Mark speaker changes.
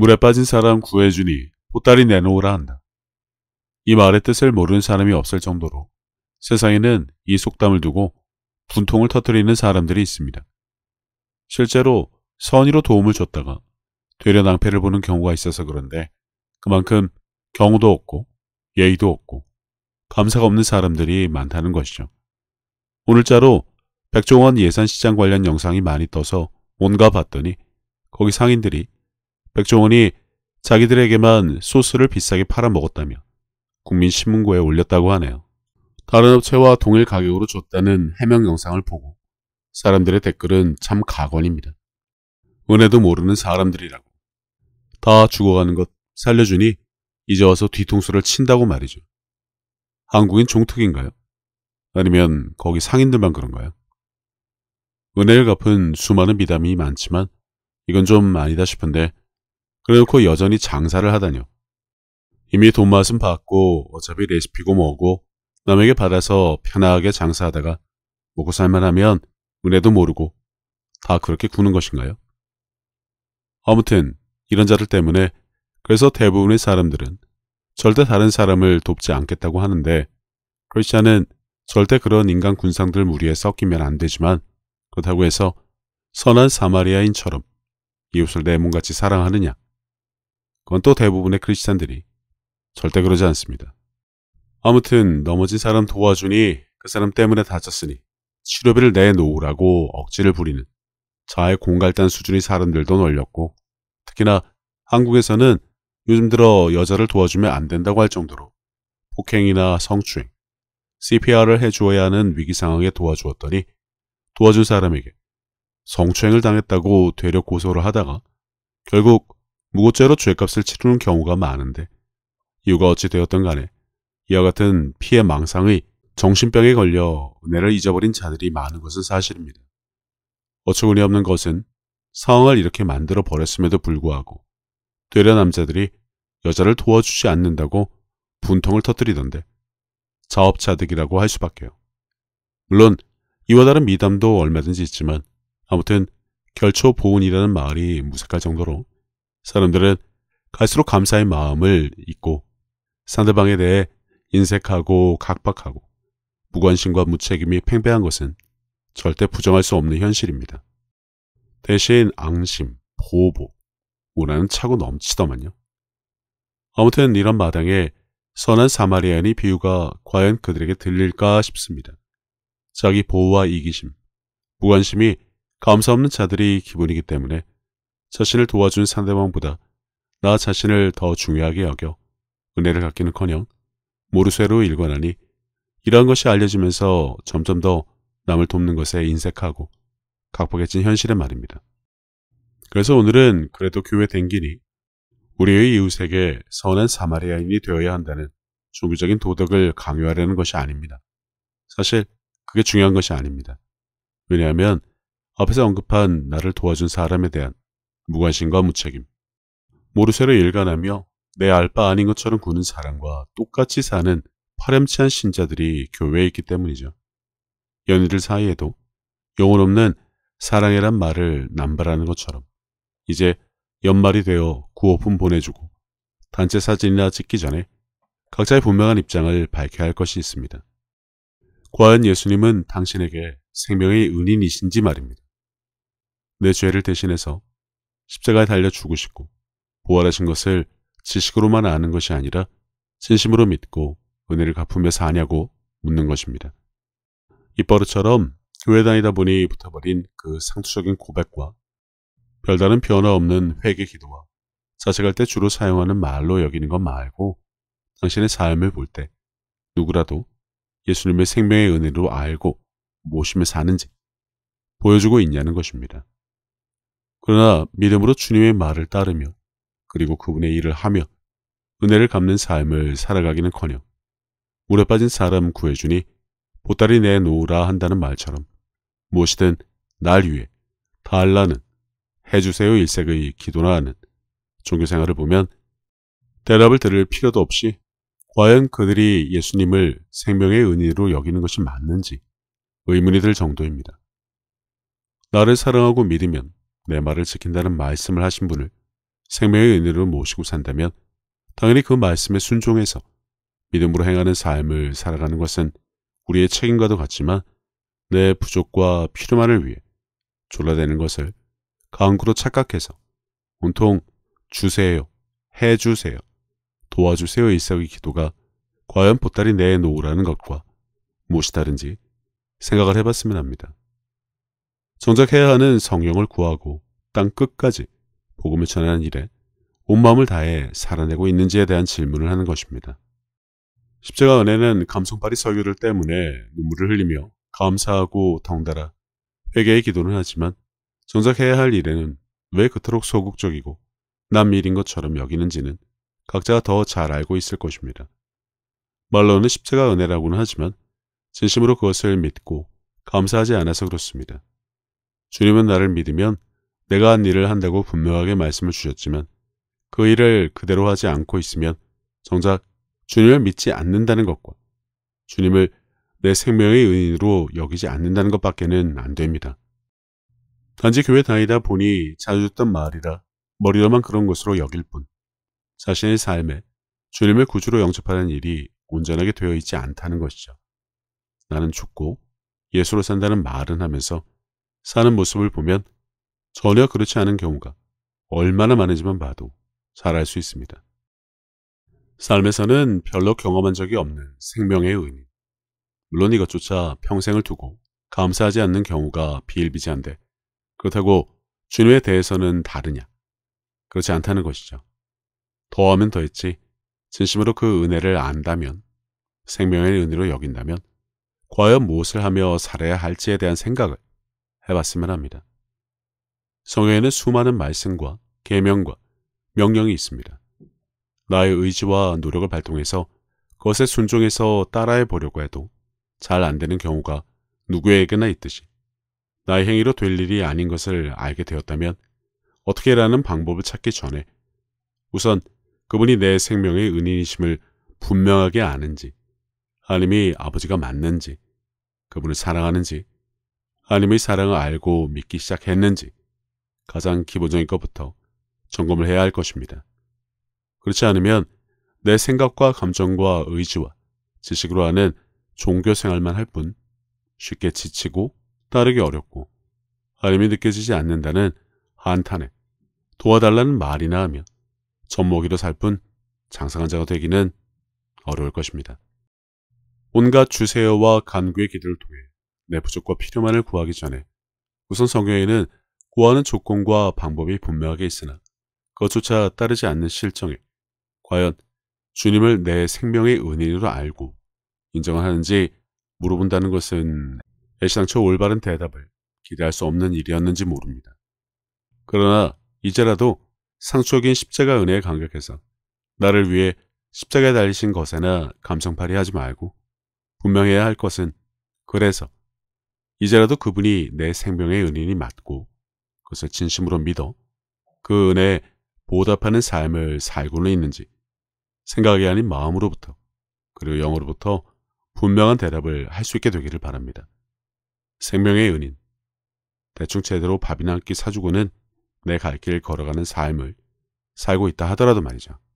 Speaker 1: 물에 빠진 사람 구해주니 보따리 내놓으라 한다. 이 말의 뜻을 모르는 사람이 없을 정도로 세상에는 이 속담을 두고 분통을 터뜨리는 사람들이 있습니다. 실제로 선의로 도움을 줬다가 되려 낭패를 보는 경우가 있어서 그런데 그만큼 경우도 없고 예의도 없고 감사가 없는 사람들이 많다는 것이죠. 오늘자로 백종원 예산시장 관련 영상이 많이 떠서 뭔가 봤더니 거기 상인들이 백종원이 자기들에게만 소스를 비싸게 팔아먹었다며 국민신문고에 올렸다고 하네요. 다른 업체와 동일 가격으로 줬다는 해명 영상을 보고 사람들의 댓글은 참 가관입니다. 은혜도 모르는 사람들이라고. 다 죽어가는 것 살려주니 이제 와서 뒤통수를 친다고 말이죠. 한국인 종특인가요? 아니면 거기 상인들만 그런가요? 은혜를 갚은 수많은 미담이 많지만 이건 좀 아니다 싶은데 그래놓고 여전히 장사를 하다뇨. 이미 돈 맛은 받고 어차피 레시피고 뭐고 남에게 받아서 편하게 장사하다가 먹고 살만하면 은혜도 모르고 다 그렇게 구는 것인가요? 아무튼 이런 자들 때문에 그래서 대부분의 사람들은 절대 다른 사람을 돕지 않겠다고 하는데 크리스찬은 절대 그런 인간 군상들 무리에 섞이면 안 되지만 그렇다고 해서 선한 사마리아인처럼 이웃을 내 몸같이 사랑하느냐 그건 또 대부분의 크리스찬들이 절대 그러지 않습니다. 아무튼 넘어진 사람 도와주니 그 사람 때문에 다쳤으니 치료비를 내놓으라고 억지를 부리는 자해 공갈단 수준의 사람들도 널렸고 특히나 한국에서는 요즘 들어 여자를 도와주면 안 된다고 할 정도로 폭행이나 성추행, CPR을 해주어야 하는 위기 상황에 도와주었더니 도와준 사람에게 성추행을 당했다고 되려 고소를 하다가 결국 무고죄로 죄값을 치르는 경우가 많은데 이유가 어찌되었던 간에 이와 같은 피해 망상의 정신병에 걸려 은혜를 잊어버린 자들이 많은 것은 사실입니다. 어처구니 없는 것은 상황을 이렇게 만들어 버렸음에도 불구하고 되려 남자들이 여자를 도와주지 않는다고 분통을 터뜨리던데 자업자득이라고 할 수밖에요. 물론 이와 다른 미담도 얼마든지 있지만 아무튼 결초 보은이라는 말이 무색할 정도로 사람들은 갈수록 감사의 마음을 잊고 상대방에 대해 인색하고 각박하고 무관심과 무책임이 팽배한 것은 절대 부정할 수 없는 현실입니다. 대신 앙심, 보호복, 문화는 차고 넘치더만요. 아무튼 이런 마당에 선한 사마리아인이 비유가 과연 그들에게 들릴까 싶습니다. 자기 보호와 이기심, 무관심이 감사 없는 자들이 기본이기 때문에 자신을 도와준 상대방보다 나 자신을 더 중요하게 여겨 은혜를 갖기는커녕 모르쇠로 일관하니 이러한 것이 알려지면서 점점 더 남을 돕는 것에 인색하고 각박해진 현실의 말입니다. 그래서 오늘은 그래도 교회 댕기니 우리의 이웃에게 선한 사마리아인이 되어야 한다는 종교적인 도덕을 강요하려는 것이 아닙니다. 사실 그게 중요한 것이 아닙니다. 왜냐하면 앞에서 언급한 나를 도와준 사람에 대한 무관심과 무책임. 모르쇠를 일관하며 내 알바 아닌 것처럼 구는 사람과 똑같이 사는 파렴치한 신자들이 교회에 있기 때문이죠. 연인들 사이에도 영혼 없는 사랑이란 말을 남발하는 것처럼 이제 연말이 되어 구호품 보내주고 단체 사진이나 찍기 전에 각자의 분명한 입장을 밝혀야 할 것이 있습니다. 과연 예수님은 당신에게 생명의 은인이신지 말입니다. 내 죄를 대신해서 십자가에 달려 죽으시고 부활하신 것을 지식으로만 아는 것이 아니라 진심으로 믿고 은혜를 갚으며 사냐고 묻는 것입니다. 이 버릇처럼 교회 다니다 보니 붙어버린 그 상투적인 고백과 별다른 변화 없는 회개 기도와 자책할 때 주로 사용하는 말로 여기는 것 말고 당신의 삶을 볼 때 누구라도 예수님의 생명의 은혜로 알고 무엇이며 사는지 보여주고 있냐는 것입니다. 그러나 믿음으로 주님의 말을 따르며 그리고 그분의 일을 하며 은혜를 갚는 삶을 살아가기는커녕 물에 빠진 사람 구해주니 보따리 내놓으라 한다는 말처럼 무엇이든 날 위해 달라는 해주세요 일색의 기도나 하는 종교생활을 보면 대답을 들을 필요도 없이 과연 그들이 예수님을 생명의 은혜로 여기는 것이 맞는지 의문이 들 정도입니다. 나를 사랑하고 믿으면 내 말을 지킨다는 말씀을 하신 분을 생명의 은혜로 모시고 산다면 당연히 그 말씀에 순종해서 믿음으로 행하는 삶을 살아가는 것은 우리의 책임과도 같지만 내 부족과 필요만을 위해 졸라대는 것을 강구로 착각해서 온통 주세요, 해주세요, 도와주세요 이삭의 기도가 과연 보따리 내에 놓으라는 것과 무엇이 다른지 생각을 해봤으면 합니다. 정작해야 하는 성령을 구하고 땅 끝까지 복음을 전하는 일에 온 마음을 다해 살아내고 있는지에 대한 질문을 하는 것입니다. 십자가 은혜는 감성파리 설교들 때문에 눈물을 흘리며 감사하고 덩달아 회개의 기도는 하지만 정작 해야 할 일에는 왜 그토록 소극적이고 남 일인 것처럼 여기는지는 각자가 더 잘 알고 있을 것입니다. 말로는 십자가 은혜라고는 하지만 진심으로 그것을 믿고 감사하지 않아서 그렇습니다. 주님은 나를 믿으면 내가 한 일을 한다고 분명하게 말씀을 주셨지만 그 일을 그대로 하지 않고 있으면 정작 주님을 믿지 않는다는 것과 주님을 내 생명의 은인으로 여기지 않는다는 것밖에는 안 됩니다. 단지 교회 다니다 보니 자주 듣던 말이라 머리로만 그런 것으로 여길 뿐 자신의 삶에 주님을 구주로 영접하는 일이 온전하게 되어 있지 않다는 것이죠. 나는 죽고 예수로 산다는 말은 하면서 사는 모습을 보면 전혀 그렇지 않은 경우가 얼마나 많은지만 봐도 잘 알 수 있습니다. 삶에서는 별로 경험한 적이 없는 생명의 의미. 물론 이것조차 평생을 두고 감사하지 않는 경우가 비일비재한데 그렇다고 주님에 대해서는 다르냐? 그렇지 않다는 것이죠. 더하면 더했지 진심으로 그 은혜를 안다면 생명의 은혜로 여긴다면 과연 무엇을 하며 살아야 할지에 대한 생각을 해봤으면 합니다. 성경에는 수많은 말씀과 계명과 명령이 있습니다. 나의 의지와 노력을 발동해서 그것에 순종해서 따라해 보려고 해도 잘 안 되는 경우가 누구에게나 있듯이 나의 행위로 될 일이 아닌 것을 알게 되었다면 어떻게 라는 방법을 찾기 전에 우선 그분이 내 생명의 은인이심을 분명하게 아는지 하나님이 아버지가 맞는지 그분을 사랑하는지 하나님의 사랑을 알고 믿기 시작했는지 가장 기본적인 것부터 점검을 해야 할 것입니다. 그렇지 않으면 내 생각과 감정과 의지와 지식으로 하는 종교 생활만 할 뿐 쉽게 지치고 따르기 어렵고 하나님이 느껴지지 않는다는 한탄에 도와달라는 말이나 하며 젖먹이로 살 뿐 장상한 자가 되기는 어려울 것입니다. 온갖 주세요와 간구의 기도를 통해 내 부족과 필요만을 구하기 전에 우선 성경에는 구하는 조건과 방법이 분명하게 있으나 그것조차 따르지 않는 실정에 과연 주님을 내 생명의 은인으로 알고 인정하는지 물어본다는 것은 애시당초 올바른 대답을 기대할 수 없는 일이었는지 모릅니다. 그러나 이제라도 상추적인 십자가 은혜에 감격해서 나를 위해 십자가에 달리신 것에나 감성팔이 하지 말고 분명해야 할 것은 그래서 이제라도 그분이 내 생명의 은인이 맞고 그것을 진심으로 믿어 그 은혜에 보답하는 삶을 살고는 있는지 생각이 아닌 마음으로부터 그리고 영어로부터 분명한 대답을 할 수 있게 되기를 바랍니다. 생명의 은인 대충 제대로 밥이나 한 끼 사주고는 내 갈 길 걸어가는 삶을 살고 있다 하더라도 말이죠.